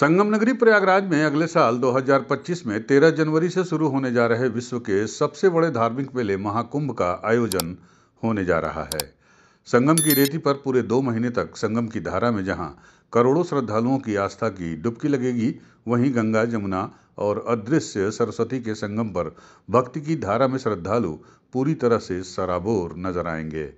संगम नगरी प्रयागराज में अगले साल 2025 में 13 जनवरी से शुरू होने जा रहे विश्व के सबसे बड़े धार्मिक मेले महाकुंभ का आयोजन होने जा रहा है संगम की रेती पर पूरे दो महीने तक संगम की धारा में जहां करोड़ों श्रद्धालुओं की आस्था की डुबकी लगेगी वहीं गंगा जमुना और अदृश्य सरस्वती के संगम पर भक्ति की धारा में श्रद्धालु पूरी तरह से सराबोर नजर आएंगे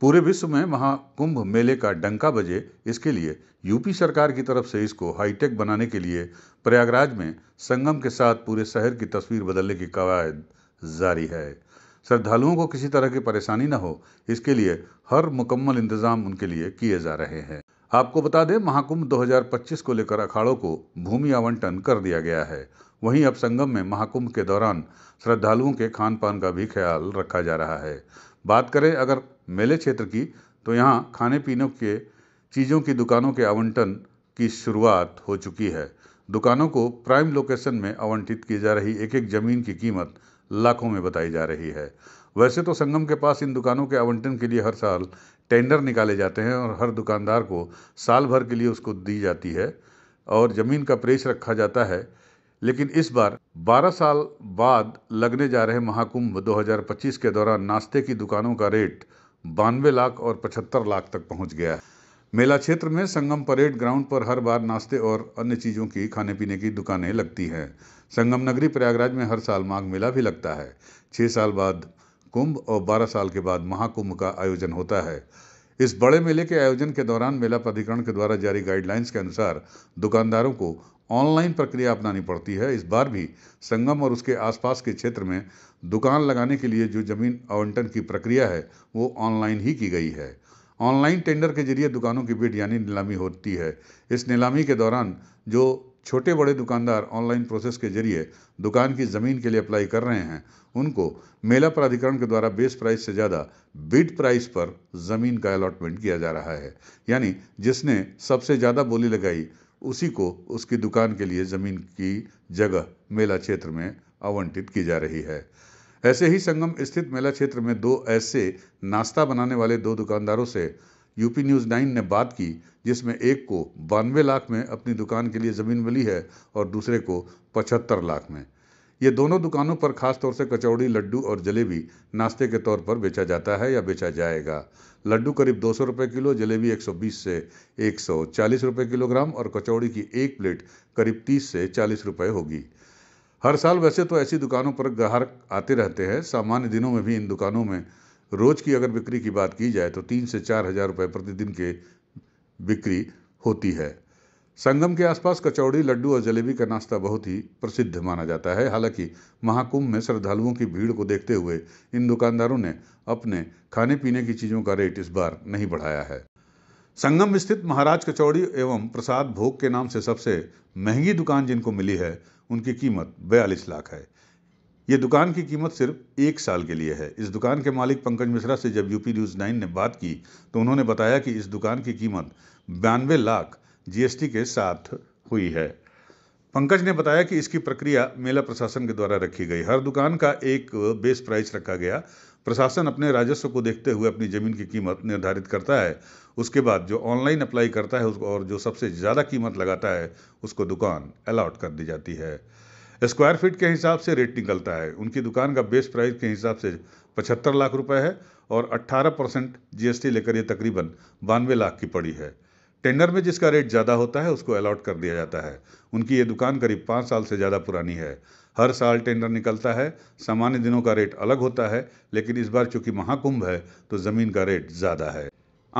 पूरे विश्व में महाकुंभ मेले का डंका बजे इसके लिए यूपी सरकार की तरफ से इसको हाईटेक बनाने के लिए प्रयागराज में संगम के साथ पूरे शहर की तस्वीर बदलने की कवायद जारी है श्रद्धालुओं को किसी तरह की परेशानी न हो इसके लिए हर मुकम्मल इंतजाम उनके लिए किए जा रहे हैं आपको बता दें महाकुंभ 2025 को लेकर अखाड़ों को भूमि आवंटन कर दिया गया है वहीं अब संगम में महाकुंभ के दौरान श्रद्धालुओं के खान पान का भी ख्याल रखा जा रहा है बात करें अगर मेले क्षेत्र की तो यहाँ खाने पीने के चीज़ों की दुकानों के आवंटन की शुरुआत हो चुकी है दुकानों को प्राइम लोकेशन में आवंटित की जा रही एक एक ज़मीन की कीमत लाखों में बताई जा रही है वैसे तो संगम के पास इन दुकानों के आवंटन के लिए हर साल टेंडर निकाले जाते हैं और हर दुकानदार को साल भर के लिए उसको दी जाती है और ज़मीन का प्रेस रखा जाता है लेकिन इस बार 12 साल बाद लगने जा रहे महाकुंभ 2025 के दौरान नाश्ते की दुकानों का रेट बानवे लाख और पचहत्तर लाख तक पहुंच गया है मेला क्षेत्र में संगम परेड ग्राउंड पर हर बार नाश्ते और अन्य चीज़ों की खाने पीने की दुकानें लगती हैं संगम नगरी प्रयागराज में हर साल माघ मेला भी लगता है छः साल बाद कुंभ और बारह साल के बाद महाकुंभ का आयोजन होता है इस बड़े मेले के आयोजन के दौरान मेला प्राधिकरण के द्वारा जारी गाइडलाइंस के अनुसार दुकानदारों को ऑनलाइन प्रक्रिया अपनानी पड़ती है इस बार भी संगम और उसके आसपास के क्षेत्र में दुकान लगाने के लिए जो जमीन आवंटन की प्रक्रिया है वो ऑनलाइन ही की गई है ऑनलाइन टेंडर के जरिए दुकानों की बिट यानी नीलामी होती है इस नीलामी के दौरान जो छोटे बड़े दुकानदार ऑनलाइन प्रोसेस के जरिए दुकान की ज़मीन के लिए अप्लाई कर रहे हैं उनको मेला प्राधिकरण के द्वारा बेस प्राइस से ज़्यादा बिड प्राइस पर ज़मीन का अलॉटमेंट किया जा रहा है यानी जिसने सबसे ज़्यादा बोली लगाई उसी को उसकी दुकान के लिए ज़मीन की जगह मेला क्षेत्र में आवंटित की जा रही है ऐसे ही संगम स्थित मेला क्षेत्र में दो ऐसे नाश्ता बनाने वाले दो दुकानदारों से यूपी न्यूज़ नाइन ने बात की जिसमें एक को बानवे लाख में अपनी दुकान के लिए ज़मीन मिली है और दूसरे को पचहत्तर लाख में ये दोनों दुकानों पर खास तौर से कचौड़ी लड्डू और जलेबी नाश्ते के तौर पर बेचा जाता है या बेचा जाएगा लड्डू करीब दो सौ किलो जलेबी 120 से 140 रुपए किलोग्राम और कचौड़ी की एक प्लेट करीब 30 से 40 रुपए होगी हर साल वैसे तो ऐसी दुकानों पर ग्राहक आते रहते हैं सामान्य दिनों में भी इन दुकानों में रोज़ की अगर बिक्री की बात की जाए तो तीन से चार हज़ार रुपये प्रतिदिन के बिक्री होती है संगम के आसपास कचौड़ी लड्डू और जलेबी का नाश्ता बहुत ही प्रसिद्ध माना जाता है हालांकि महाकुंभ में श्रद्धालुओं की भीड़ को देखते हुए इन दुकानदारों ने अपने खाने पीने की चीज़ों का रेट इस बार नहीं बढ़ाया है संगम स्थित महाराज कचौड़ी एवं प्रसाद भोग के नाम से सबसे महंगी दुकान जिनको मिली है उनकी कीमत बयालीस लाख है ये दुकान की कीमत सिर्फ एक साल के लिए है इस दुकान के मालिक पंकज मिश्रा से जब यूपी न्यूज़ नाइन ने बात की तो उन्होंने बताया कि इस दुकान की कीमत बयानवे लाख जीएसटी के साथ हुई है पंकज ने बताया कि इसकी प्रक्रिया मेला प्रशासन के द्वारा रखी गई हर दुकान का एक बेस प्राइस रखा गया प्रशासन अपने राजस्व को देखते हुए अपनी ज़मीन की कीमत निर्धारित करता है उसके बाद जो ऑनलाइन अप्लाई करता है और जो सबसे ज़्यादा कीमत लगाता है उसको दुकान अलाट कर दी जाती है स्क्वायर फीट के हिसाब से रेट निकलता है उनकी दुकान का बेस प्राइस के हिसाब से पचहत्तर लाख रुपए है और 18 परसेंट जी लेकर ये तकरीबन बानवे लाख की पड़ी है टेंडर में जिसका रेट ज़्यादा होता है उसको अलॉट कर दिया जाता है उनकी ये दुकान करीब पाँच साल से ज़्यादा पुरानी है हर साल टेंडर निकलता है सामान्य दिनों का रेट अलग होता है लेकिन इस बार चूंकि महाकुंभ है तो ज़मीन का रेट ज़्यादा है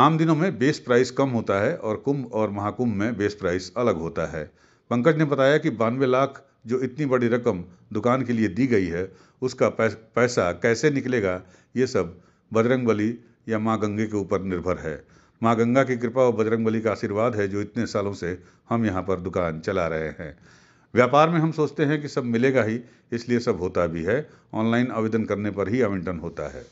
आम दिनों में बेस प्राइस कम होता है और कुंभ और महाकुंभ में बेस प्राइस अलग होता है पंकज ने बताया कि बानवे लाख जो इतनी बड़ी रकम दुकान के लिए दी गई है उसका पैसा कैसे निकलेगा ये सब बजरंग या माँ गंगे के ऊपर निर्भर है माँ गंगा की कृपा और बजरंग का आशीर्वाद है जो इतने सालों से हम यहाँ पर दुकान चला रहे हैं व्यापार में हम सोचते हैं कि सब मिलेगा ही इसलिए सब होता भी है ऑनलाइन आवेदन करने पर ही आवंटन होता है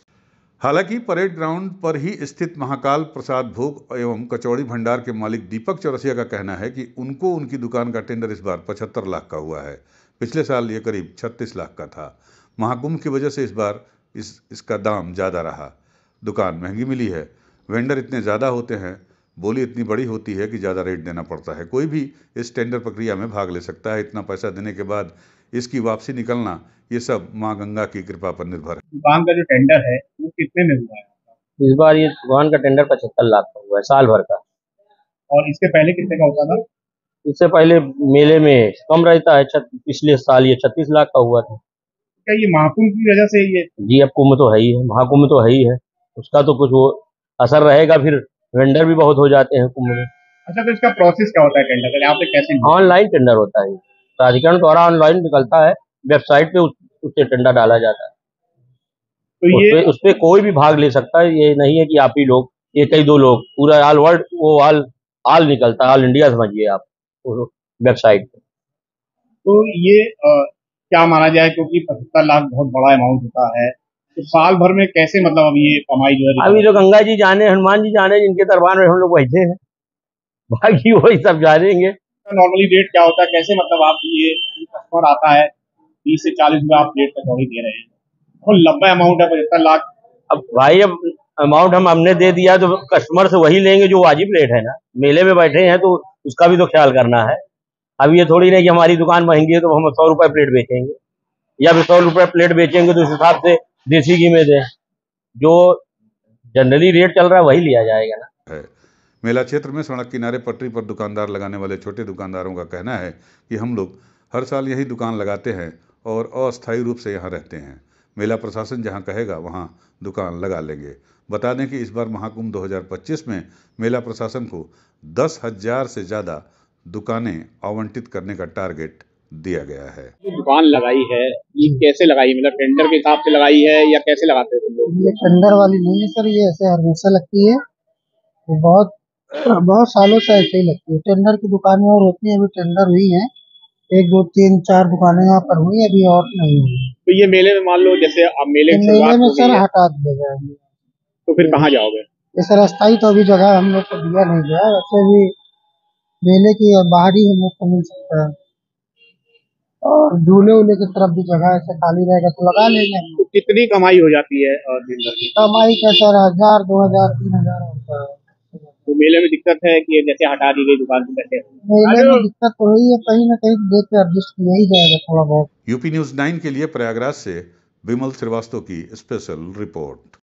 हालांकि परेड ग्राउंड पर ही स्थित महाकाल प्रसाद भोग एवं कचौड़ी भंडार के मालिक दीपक चौरसिया का कहना है कि उनको उनकी दुकान का टेंडर इस बार पचहत्तर लाख का हुआ है पिछले साल ये करीब छत्तीस लाख का था महाकुंभ की वजह से इस बार इस इसका दाम ज़्यादा रहा दुकान महंगी मिली है वेंडर इतने ज़्यादा होते हैं बोली इतनी बड़ी होती है कि ज़्यादा रेट देना पड़ता है कोई भी इस टेंडर प्रक्रिया में भाग ले सकता है इतना पैसा देने के बाद इसकी वापसी निकलना ये सब माँ गंगा की कृपा पर निर्भर है दुकान का जो टेंडर है वो कितने में हुआ है इस बार ये दुकान का टेंडर पचहत्तर लाख का हुआ है साल भर का और इसके पहले कितने का होता था इससे पहले मेले में कम रहता है पिछले साल ये छत्तीस लाख का हुआ था क्या ये महाकुंभ की वजह से ये जी अब कुंभ तो है ही है महाकुंभ तो है ही है उसका तो कुछ वो असर रहेगा फिर वेंडर भी बहुत हो जाते हैं कुंभ में अच्छा तो इसका प्रोसेस क्या होता है टेंडर का यहाँ पे कैसे ऑनलाइन टेंडर होता है प्राधिकरण द्वारा ऑनलाइन निकलता है वेबसाइट पे उससे टेंडर डाला जाता है तो ये उसपे उस पर कोई भी भाग ले सकता है ये नहीं है कि आप ही लोग ये कई दो लोग पूरा ऑल वर्ल्ड वो ऑल ऑल निकलता है ऑल इंडिया समझिए आप वेबसाइट पे तो ये आ, क्या माना जाए क्योंकि पचहत्तर लाख बहुत बड़ा अमाउंट होता है तो साल भर में कैसे मतलब अभी ये कमाई जो है अभी तो गंगा जी जाने हनुमान जी जाने जिनके दरबार में हम लोग बैठे हैं बाकी वही सब जानेंगे नॉर्मली रेट क्या होता है कैसे मतलब आप ये कस्टमर आता है बीस से चालीस में आप रेट कचौड़ी दे रहे हैं और लंबा अमाउंट है पचहत्तर लाख अब भाई अब अमाउंट हम हमने दे दिया तो कस्टमर से वही लेंगे जो वाजिब रेट है ना मेले में बैठे हैं तो उसका भी तो ख्याल करना है अब ये थोड़ी नहीं कि हमारी दुकान महंगी है तो हम सौ रुपए प्लेट बेचेंगे या फिर सौ रुपए प्लेट बेचेंगे तो उस हिसाब से देसी घी में दे जो जनरली रेट चल रहा है वही लिया जाएगा ना मेला क्षेत्र में सड़क किनारे पटरी पर दुकानदार लगाने वाले छोटे दुकानदारों का कहना है कि हम लोग हर साल यही दुकान लगाते हैं और अस्थायी रूप से यहाँ रहते हैं मेला प्रशासन जहाँ कहेगा वहाँ दुकान लगा लेंगे बता दें कि इस बार महाकुंभ 2025 में मेला प्रशासन को दस हजार से ज़्यादा दुकानें आवंटित करने का टारगेट दिया गया है दुकान लगाई है ये कैसे लगाई मतलब टेंडर के हिसाब से लगाई है या कैसे लगाते हैं ये टेंडर वाली नहीं है सर ये ऐसे हमेशा लगती है तो बहुत बहुत सालों से ऐसे ही लगती है टेंडर की दुकानें और होती है अभी टेंडर हुई है एक दो तीन चार दुकानें यहाँ पर हुई अभी और नहीं हुई तो ये मेले में मान लो जैसे आप मेले मेले में सर हटा दिया जाएंगे तो फिर कहाँ जाओगे सर अस्थाई तो अभी जगह हम लोग को दिया नहीं गया वैसे भी मेले की बाहर ही हम लोग को मिल सकता है और झूले उले की तरफ भी जगह ऐसे खाली रहेगा तो लगा लेंगे तो कितनी कमाई हो जाती है और दिन भर की कमाई का सर हजार दो हजार तीन हजार होता है तो मेले में दिक्कत है कि जैसे हटा दी गई दुकान से बैठे मेले में दिक्कत तो यही है कहीं ना कहीं तो देख के एडजस्ट किया ही जाएगा थोड़ा बहुत यूपी न्यूज नाइन के लिए प्रयागराज से विमल श्रीवास्तव की स्पेशल रिपोर्ट